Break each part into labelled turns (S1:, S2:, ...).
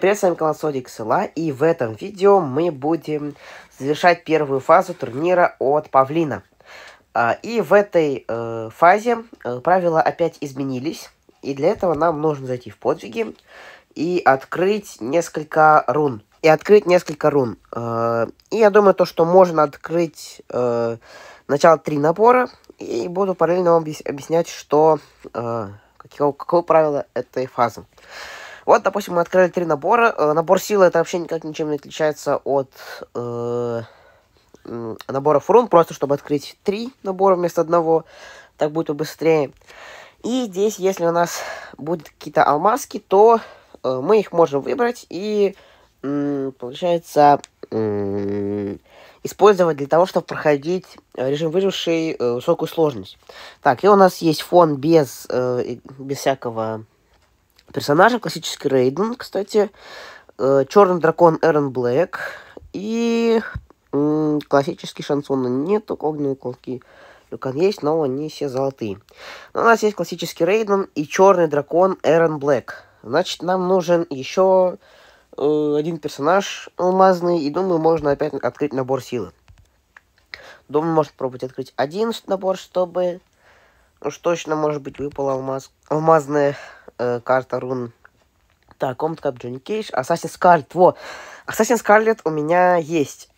S1: Привет, с вами канал Содик Села, и в этом видео мы будем завершать первую фазу турнира от Павлина. А, и в этой э, фазе э, правила опять изменились, и для этого нам нужно зайти в подвиги и открыть несколько рун. И открыть несколько рун. А, и я думаю, то, что можно открыть сначала э, три набора, и буду параллельно вам объяснять, что какое, какого правила этой фазы. Вот, допустим, мы открыли три набора. Э, набор силы это вообще никак ничем не отличается от э, наборов рун, просто чтобы открыть три набора вместо одного. Так будет быстрее. И здесь, если у нас будут какие-то алмазки, то э, мы их можем выбрать и, э, получается, э, использовать для того, чтобы проходить режим выживший э, высокую сложность. Так, и у нас есть фон без, э, без всякого персонажа. Классический Рейден, кстати. Э, черный дракон Эрен Блэк. И классический шансон нету, огненные колки. Люкан есть, но они все золотые. Но у нас есть классический Рейден и черный дракон Эрен Блэк. Значит, нам нужен еще э, один персонаж алмазный, и думаю, можно опять открыть набор силы. Думаю, можно пробовать открыть один набор, чтобы уж ну, точно, может быть, выпал алмаз, алмазная э, карта рун. Так, Комткап, Джонни Кейдж, Ассасин Скарлет. Во, Ассасин Скарлет у меня есть.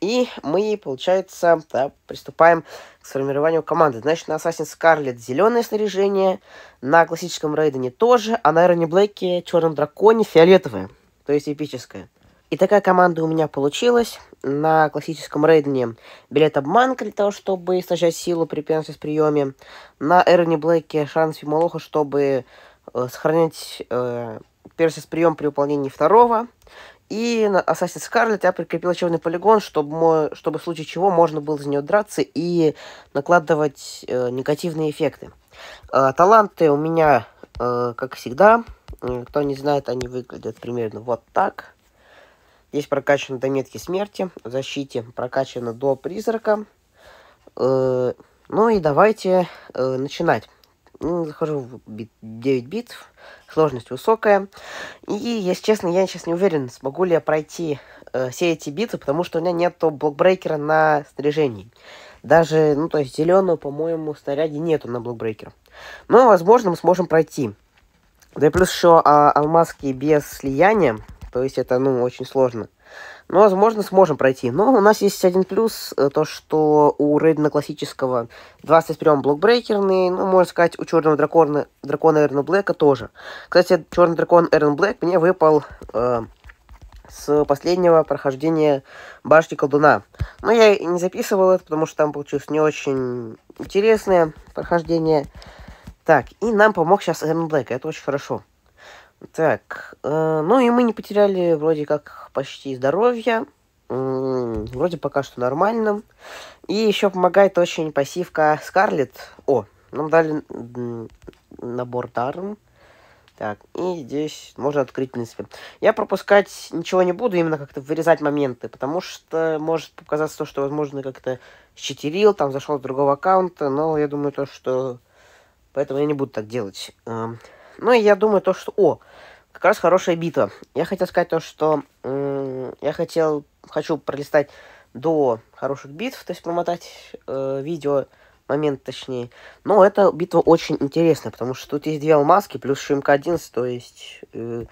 S1: И мы, получается, да, приступаем к сформированию команды. Значит, на Ассасин Скарлет зеленое снаряжение, на классическом Рейдене тоже, а на Ироне Блэке, Черном Драконе фиолетовое, то есть эпическое. И такая команда у меня получилась. На классическом рейдене билет обманка для того, чтобы истощать силу препятствия в приеме. На Эрни Блэке шанс Фимолоха, чтобы Э, сохранять э, Персис прием при выполнении второго. И на Assassin's Scarlet я прикрепил черный полигон, чтобы, мой, чтобы в случае чего можно было за нее драться и накладывать э, негативные эффекты. Э, таланты у меня, э, как всегда, э, кто не знает, они выглядят примерно вот так. Здесь прокачаны до метки смерти, в защите прокачано до призрака. Э, ну и давайте э, начинать захожу в бит, 9 битв, сложность высокая. И, если честно, я сейчас не уверен, смогу ли я пройти э, все эти битвы, потому что у меня нет блокбрейкера на снаряжении. Даже, ну, то есть, зеленого, по-моему, снаряги нету на блокбрейкера Но, возможно, мы сможем пройти. Да и плюс еще а, алмазки без слияния, то есть это, ну, очень сложно. Ну, возможно, сможем пройти. Но у нас есть один плюс, э, то что у Рейдена классического 20 прием блокбрейкерный, ну, можно сказать, у черного дракона, дракона Эрна Блэка тоже. Кстати, черный дракон Эрн Блэк мне выпал э, с последнего прохождения башни колдуна. Но я не записывал это, потому что там получилось не очень интересное прохождение. Так, и нам помог сейчас Эрн Блэк, это очень хорошо. Так, э, ну и мы не потеряли вроде как почти здоровье, М -м, вроде пока что нормально. И еще помогает очень пассивка Скарлет. О, нам дали набор даром. Так, и здесь можно открыть, в принципе. Я пропускать ничего не буду, именно как-то вырезать моменты, потому что может показаться то, что, возможно, как-то счетерил, там зашел с другого аккаунта, но я думаю то, что... Поэтому я не буду так делать. Эм, ну, и я думаю то, что... О, как раз хорошая битва. Я хотел сказать то, что... я хотел... Хочу пролистать до хороших битв, то есть промотать э, видео, момент точнее. Но эта битва очень интересная, потому что тут есть две алмазки, плюс шимка 11, то есть э,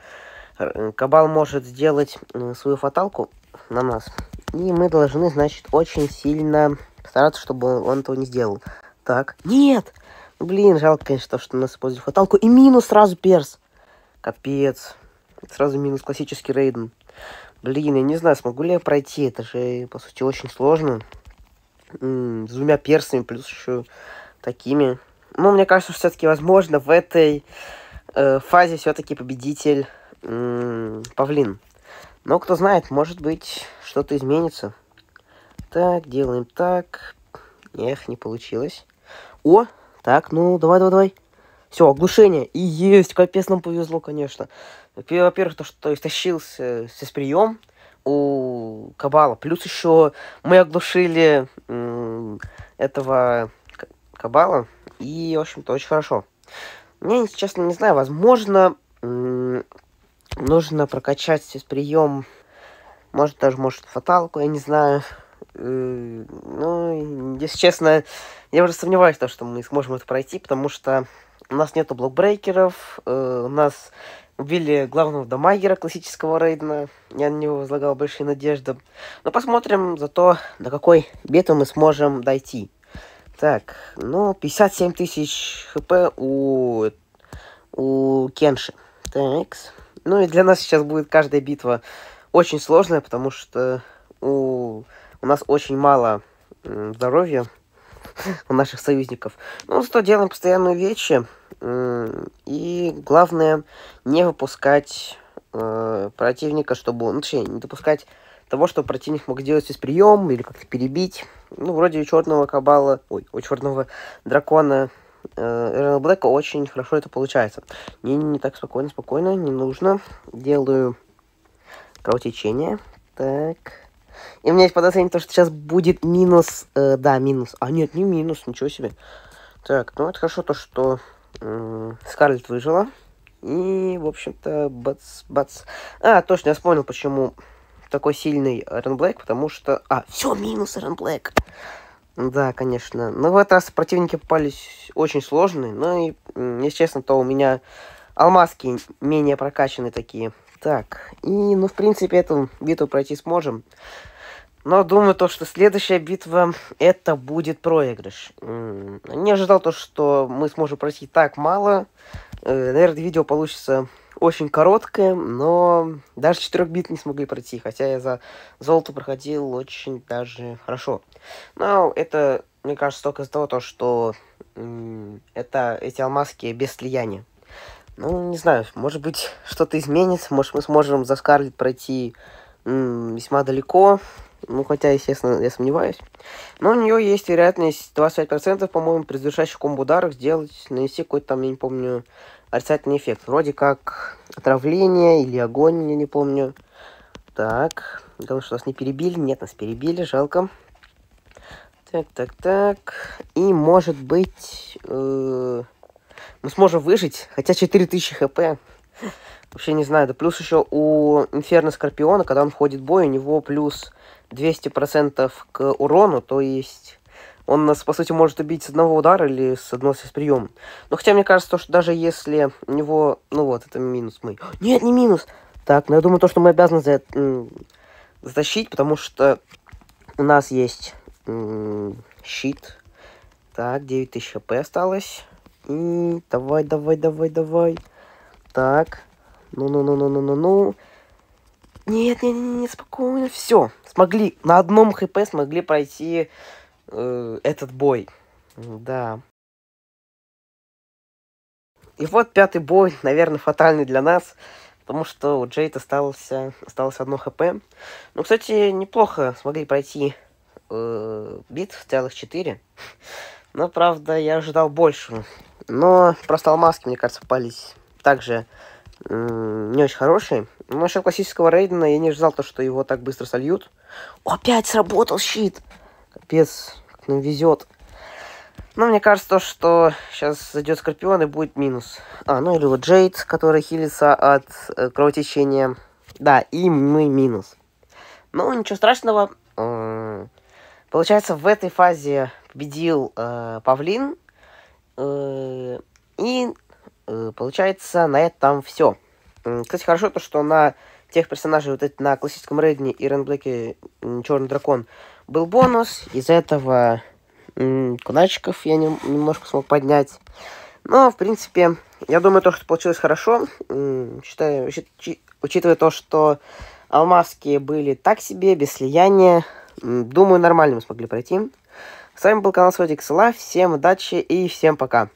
S1: э, Кабал может сделать э, свою фаталку на нас. И мы должны, значит, очень сильно стараться, чтобы он этого не сделал. Так. Нет! Блин, жалко, конечно, что нас использовали хваталку. И минус сразу перс. Капец. Сразу минус классический рейден. Блин, я не знаю, смогу ли я пройти. Это же, по сути, очень сложно. М -м, с двумя персами, плюс еще такими. Но мне кажется, что все-таки возможно в этой э, фазе все-таки победитель м Павлин. Но кто знает, может быть, что-то изменится. Так, делаем так. Эх, не получилось. О, так, ну, давай, давай, давай. Все, оглушение. И есть, капец, нам повезло, конечно. Во-первых, то, что истощился э, прием у Кабала. Плюс еще мы оглушили этого Кабала. И, в общем-то, очень хорошо. Я, если честно, не знаю, возможно, нужно прокачать прием. Может, даже, может, фаталку, я не знаю. Э, ну, если честно, я уже сомневаюсь, то, что мы сможем это пройти, потому что у нас нету блокбрейкеров, э, у нас убили главного дамагера классического Рейдена, я на него возлагал большие надежды. Но посмотрим зато, до какой беты мы сможем дойти. Так, ну, 57 тысяч хп у, у Кенши. Так, ну и для нас сейчас будет каждая битва очень сложная, потому что у у нас очень мало здоровья у наших союзников. Ну, что делаем постоянную вещи. И главное, не выпускать э, противника, чтобы... Ну, точнее, не допускать того, что противник мог сделать здесь прием или как-то перебить. Ну, вроде у черного кабала... Ой, у черного дракона Эрл э, Блэка очень хорошо это получается. Не, не так спокойно, спокойно, не нужно. Делаю кровотечение. Так... И у меня есть подозрение, то, что сейчас будет минус... Э, да, минус. А нет, не минус, ничего себе. Так, ну это хорошо то, что э, Скарлетт выжила. И, в общем-то, бац, бац. А, точно, я вспомнил, почему такой сильный Рен Блэк, потому что... А, все, минус Рен Блэк. Да, конечно. Но в этот раз противники попались очень сложные. Ну и, если честно, то у меня алмазки менее прокачаны такие. Так, и, ну, в принципе, эту битву пройти сможем. Но думаю то, что следующая битва это будет проигрыш. Не ожидал то, что мы сможем пройти так мало. Э, наверное, видео получится очень короткое, но даже 4 бит не смогли пройти, хотя я за золото проходил очень даже хорошо. Но это, мне кажется, только из-за того, то что это эти алмазки без слияния. Ну, не знаю, может быть, что-то изменится, может, мы сможем за Скарлет пройти весьма далеко, ну, хотя, естественно, я сомневаюсь. Но у нее есть вероятность 25%, по-моему, при завершающих комбо-ударах сделать, нанести какой-то там, я не помню, отрицательный эффект. Вроде как отравление или огонь, я не помню. Так, главное, что нас не перебили. Нет, нас перебили, жалко. Так, так, так. И, может быть, э -э мы сможем выжить, хотя 4000 хп. Вообще не знаю. Да плюс еще у Инферно Скорпиона, когда он входит в бой, у него плюс 200% к урону, то есть он нас, по сути, может убить с одного удара или с одного из приема. Но хотя мне кажется, что даже если у него... Ну вот, это минус мы. А, нет, не минус! Так, но ну, я думаю, то, что мы обязаны за... защитить потому что у нас есть щит. Так, 9000 хп осталось. И давай, давай, давай, давай. Так. Ну-ну-ну-ну-ну-ну-ну. Нет, нет, нет, нет, спокойно. Все. Смогли. На одном хп смогли пройти э, этот бой. Да. И вот пятый бой, наверное, фатальный для нас. Потому что у Джейд остался, осталось одно хп. Ну, кстати, неплохо смогли пройти э, битв, целых четыре. Но, правда, я ожидал больше. Но просто алмазки, мне кажется, попались также э, не очень хороший. Но насчет классического Рейдена я не ждал то, что его так быстро сольют. опять сработал щит! Капец, как нам везет. Но мне кажется, то, что сейчас зайдет Скорпион и будет минус. А, ну или вот Джейд, который хилится от э, кровотечения. Да, и мы минус. Ну, ничего страшного. Э, получается, в этой фазе победил э, Павлин. Э, и Получается, на этом все. Кстати, хорошо то, что на тех персонажей, вот эти, на классическом Регне и Ренблэке Черный Дракон был бонус. Из за этого куначиков я не, немножко смог поднять. Но, в принципе, я думаю, то, что получилось хорошо. Считаю, учитывая то, что алмазки были так себе, без слияния, думаю, нормально мы смогли пройти. С вами был канал Сводик Сла, Всем удачи и всем пока.